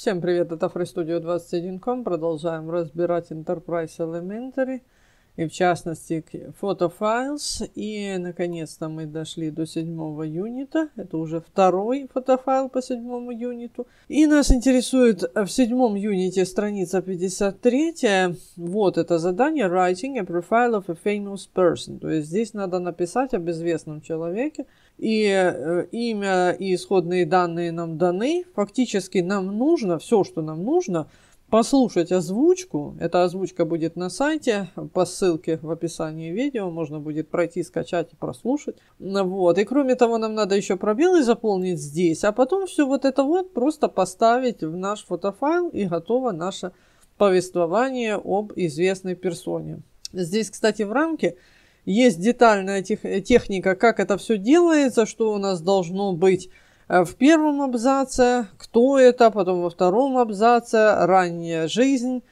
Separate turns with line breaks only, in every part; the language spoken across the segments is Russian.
Всем привет, это FreeStudio 21.com. Продолжаем разбирать Enterprise Elementary и в частности фотофайлс. И наконец-то мы дошли до седьмого юнита. Это уже второй фотофайл по седьмому юниту. И нас интересует в седьмом юните страница 53. Вот это задание Writing a Profile of a Famous Person. То есть здесь надо написать об известном человеке. И э, имя и исходные данные нам даны. Фактически нам нужно, все, что нам нужно – послушать озвучку. Эта озвучка будет на сайте по ссылке в описании видео. Можно будет пройти, скачать и прослушать. Вот. И кроме того, нам надо еще пробелы заполнить здесь, а потом все вот это вот просто поставить в наш фотофайл и готово наше повествование об известной персоне. Здесь, кстати, в рамке есть детальная тех техника, как это все делается, что у нас должно быть Э, в первом абзаце, кто это, потом во втором абзаце, ранняя жизнь,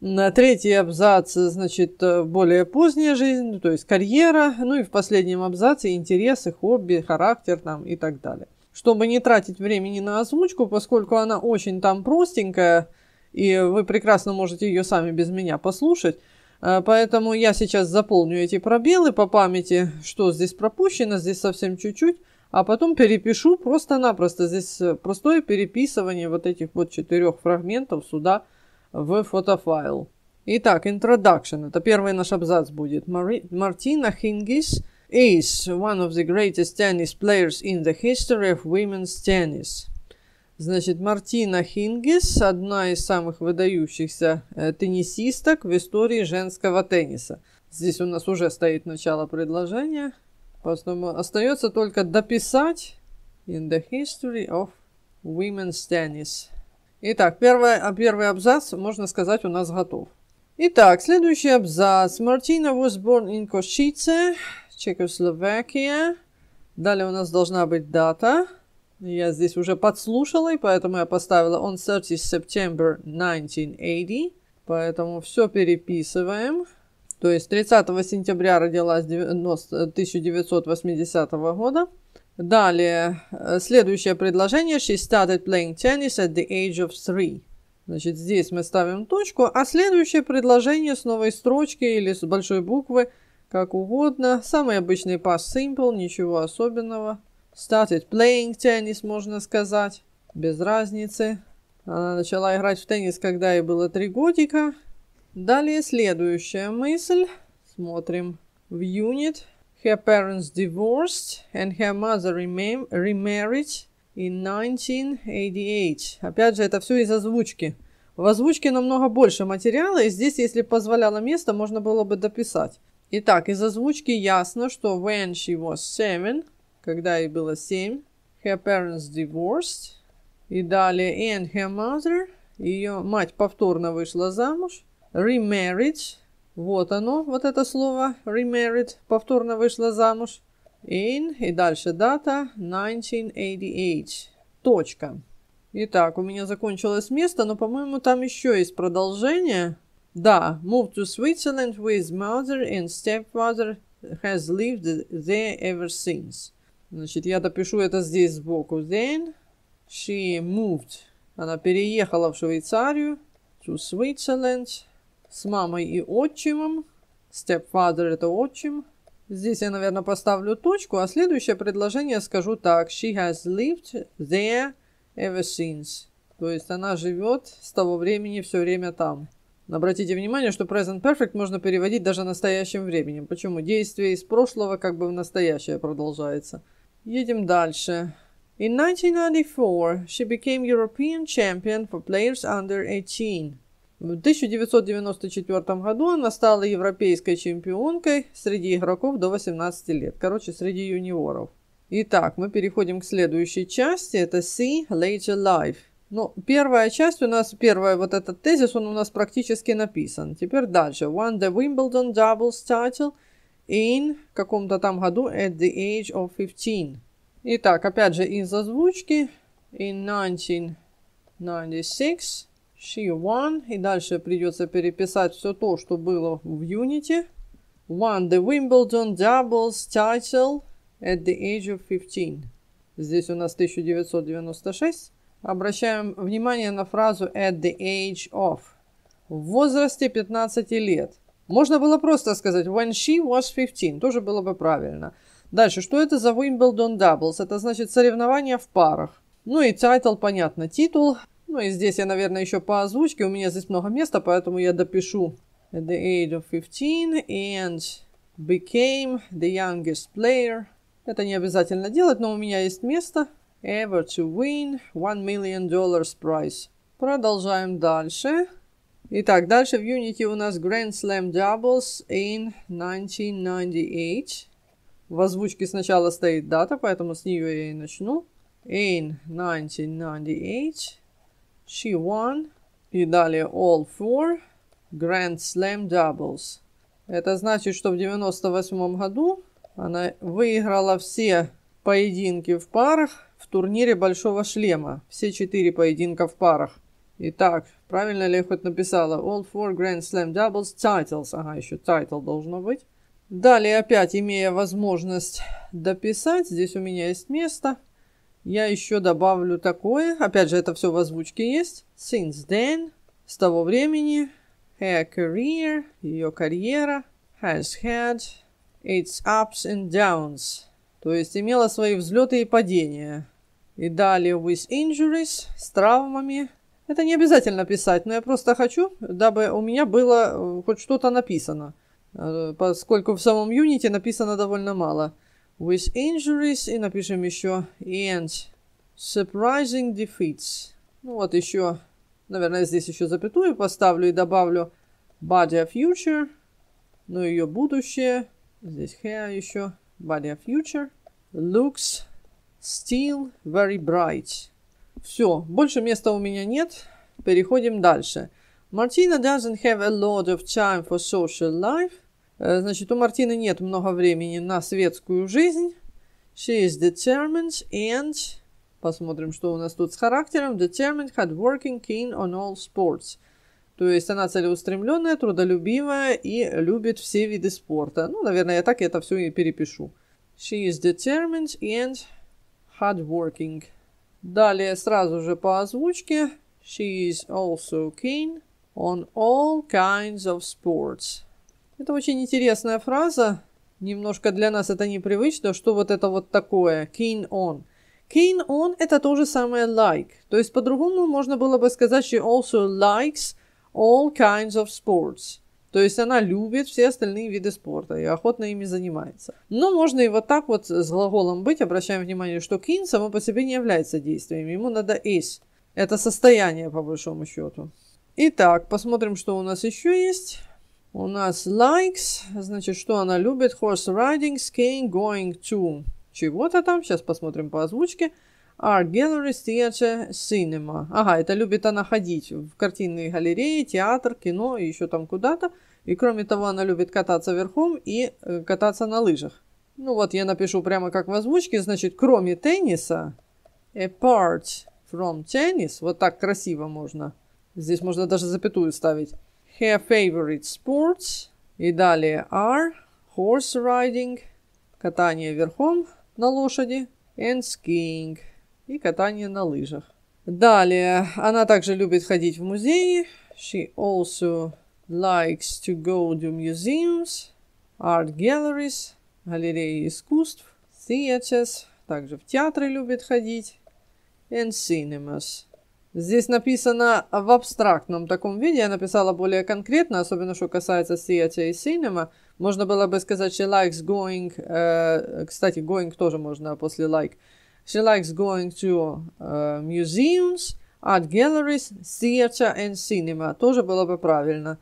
третий абзац, значит, э, более поздняя жизнь, то есть карьера, ну и в последнем абзаце интересы, хобби, характер там и так далее. Чтобы не тратить времени на озвучку, поскольку она очень там простенькая, и вы прекрасно можете ее сами без меня послушать, э, поэтому я сейчас заполню эти пробелы по памяти, что здесь пропущено, здесь совсем чуть-чуть, а потом перепишу просто-напросто. Здесь э, простое переписывание вот этих вот четырех фрагментов сюда в фотофайл. Итак, introduction. Это первый наш абзац будет. Мартина Хингис is one of the greatest tennis players in the history of women's tennis. Значит, Мартина Хингис – одна из самых выдающихся э, теннисисток в истории женского тенниса. Здесь у нас уже стоит начало предложения. Поэтому остается только дописать in the history of women's tennis. Итак, первый, а первый абзац, можно сказать, у нас готов. Итак, следующий абзац. Мартина was born in Košice, Czechoslovakia. Далее у нас должна быть дата. Я здесь уже подслушала, и поэтому я поставила on 30 September 1980. Поэтому все переписываем. То есть 30 сентября родилась 1980 ну, э, года. Далее, э, следующее предложение. She started playing tennis at the age of three. Значит, здесь мы ставим точку, а следующее предложение с новой строчки или с большой буквы, как угодно. Самый обычный пас simple, ничего особенного. Started playing tennis, можно сказать, без разницы. Она начала играть в теннис, когда ей было три годика. Далее следующая мысль. Смотрим в unit. Her parents divorced and her mother remarried in 1988. Опять же, это все из озвучки. В озвучке намного больше материала, и здесь, если позволяло место, можно было бы дописать. Итак, из озвучки ясно, что when she was seven, когда ей было семь, her parents divorced, и далее and her mother, ее мать повторно вышла замуж, remarriage. Вот оно, вот это слово remarried, повторно вышла замуж. In, и дальше дата 1988. Точка. Итак, у меня закончилось место, но, по-моему, там еще есть продолжение. Да, moved to Switzerland with mother and stepfather has lived there ever since. Значит, я допишу это здесь сбоку. Then she moved. Она переехала в Швейцарию to Switzerland с мамой и отчимом. Stepfather – это отчим. Здесь я, наверное, поставлю точку, а следующее предложение скажу так. She has lived there ever since. То есть она живет с того времени все время там. Обратите внимание, что present perfect можно переводить даже настоящим временем. Почему? Действие из прошлого как бы в настоящее продолжается. Едем дальше. In 1994, she became European champion for players under 18. В 1994 году она стала европейской чемпионкой среди игроков до 18 лет, короче, среди юниоров. Итак, мы переходим к следующей части, это See Later Life. Ну, первая часть у нас, первая вот этот тезис, он у нас практически написан. Теперь дальше. Won the Wimbledon Doubles title in каком-то там году at the age of 15. Итак, опять же из озвучки. In 1996 she won, И дальше придется переписать все то, что было в Unity. Won the Wimbledon doubles title at the age of 15. Здесь у нас 1996. Обращаем внимание на фразу at the age of. В возрасте 15 лет. Можно было просто сказать when she was 15. Тоже было бы правильно. Дальше, что это за Wimbledon Doubles? Это значит соревнования в парах. Ну и тайтл, понятно, титул. Ну и здесь я, наверное, еще по озвучке. У меня здесь много места, поэтому я допишу at the age of 15 and became the youngest player. Это не обязательно делать, но у меня есть место. Ever to win 1 million dollars prize. Продолжаем дальше. Итак, дальше в Unity у нас Grand Slam Doubles in 1998. В озвучке сначала стоит дата, поэтому с нее я и начну. In 1998. She won и далее all four Grand Slam Doubles. Это значит, что в 1998 году она выиграла все поединки в парах в турнире Большого Шлема. Все четыре поединка в парах. Итак, правильно ли я хоть написала? All four Grand Slam Doubles titles. Ага, еще title должно быть. Далее опять, имея возможность дописать, здесь у меня есть место – я еще добавлю такое, опять же, это все в озвучке есть. Since then, с того времени, her career, ее карьера, has had its ups and downs, то есть имела свои взлеты и падения. И далее with injuries, с травмами. Это не обязательно писать, но я просто хочу, дабы у меня было э, хоть что-то написано, э, поскольку в самом Unity написано довольно мало – With injuries и напишем еще and surprising defeats. Ну вот еще, наверное, здесь еще запятую поставлю и добавлю body of future. Ну ее будущее. Здесь hair еще. Body of future. Looks still very bright. Все, больше места у меня нет. Переходим дальше. Martina doesn't have a lot of time for social life. Э, значит, у Мартины нет много времени на светскую жизнь. She is determined and... Посмотрим, что у нас тут с характером. Determined, hardworking, keen on all sports. То есть она целеустремленная, трудолюбивая и любит все виды спорта. Ну, наверное, я так это все и перепишу. She is determined and hardworking. Далее сразу же по озвучке. She is also keen on all kinds of sports. Это очень интересная фраза. Немножко для нас это непривычно, что вот это вот такое. Keen on. Keen on это то же самое like. То есть по-другому можно было бы сказать, she also likes all kinds of sports. То есть она любит все остальные виды спорта и охотно ими занимается. Но можно и вот так вот с глаголом быть, обращаем внимание, что keen само по себе не является действием, ему надо is. Это состояние по большому счету. Итак, посмотрим, что у нас еще есть. У нас likes, значит, что она любит? Horse riding, skiing, going to чего-то там. Сейчас посмотрим по озвучке. Art Gallery, Theatre, Cinema. Ага, это любит она ходить в картинные галереи, театр, кино и еще там куда-то. И кроме того, она любит кататься верхом и э, кататься на лыжах. Ну вот, я напишу прямо как в озвучке. Значит, кроме тенниса, apart from tennis, вот так красиво можно. Здесь можно даже запятую ставить her favorite sports и далее are horse riding, катание верхом на лошади, and skiing и катание на лыжах. Далее, она также любит ходить в музеи. She also likes to go to museums, art galleries, галереи искусств, theaters, также в театры любит ходить, and cinemas – Здесь написано в абстрактном таком виде, я написала более конкретно, особенно что касается театра и cinema. Можно было бы сказать she likes going, э, кстати, going тоже можно после like. She likes going to э, museums, art galleries, theater and cinema. Тоже было бы правильно.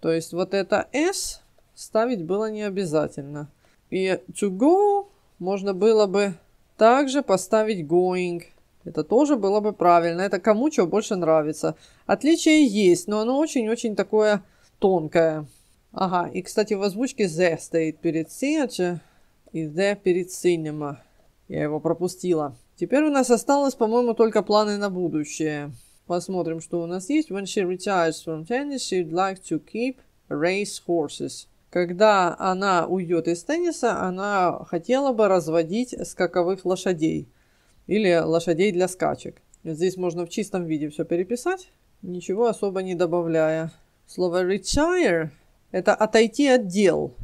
То есть вот это s ставить было не обязательно. И to go можно было бы также поставить going – это тоже было бы правильно. Это кому что больше нравится. Отличие есть, но оно очень-очень такое тонкое. Ага, и, кстати, в озвучке «the» стоит перед «signature» и «the» перед «cinema». Я его пропустила. Теперь у нас осталось, по-моему, только планы на будущее. Посмотрим, что у нас есть. When she retires from tennis, she'd like to keep race horses. Когда она уйдет из тенниса, она хотела бы разводить скаковых лошадей или лошадей для скачек. Здесь можно в чистом виде все переписать, ничего особо не добавляя. Слово retire – это отойти от дел,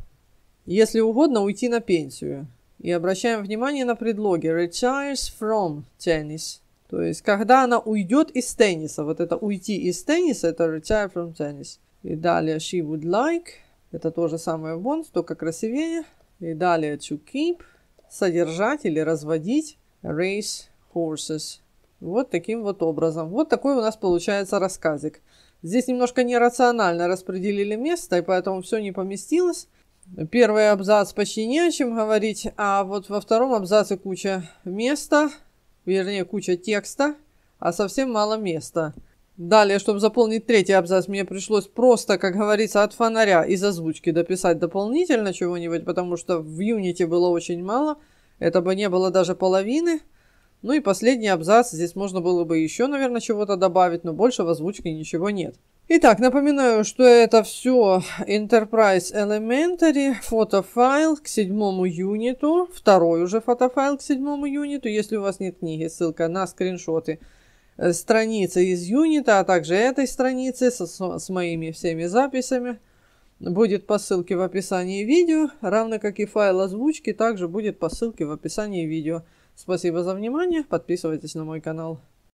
если угодно уйти на пенсию. И обращаем внимание на предлоги retires from tennis. То есть, когда она уйдет из тенниса, вот это уйти из тенниса, это retire from tennis. И далее she would like, это то же самое wants, только красивее. И далее to keep, содержать или разводить race horses. Вот таким вот образом. Вот такой у нас получается рассказик. Здесь немножко нерационально распределили место, и поэтому все не поместилось. Первый абзац почти не о чем говорить, а вот во втором абзаце куча места, вернее куча текста, а совсем мало места. Далее, чтобы заполнить третий абзац, мне пришлось просто, как говорится, от фонаря из озвучки дописать дополнительно чего-нибудь, потому что в Unity было очень мало – это бы не было даже половины. Ну и последний абзац. Здесь можно было бы еще, наверное, чего-то добавить, но больше в озвучке ничего нет. Итак, напоминаю, что это все Enterprise Elementary, фотофайл к седьмому юниту, второй уже фотофайл к седьмому юниту. Если у вас нет книги, ссылка на скриншоты э, страницы из юнита, а также этой страницы со, с моими всеми записями – будет по ссылке в описании видео, равно как и файл озвучки также будет по ссылке в описании видео. Спасибо за внимание, подписывайтесь на мой канал.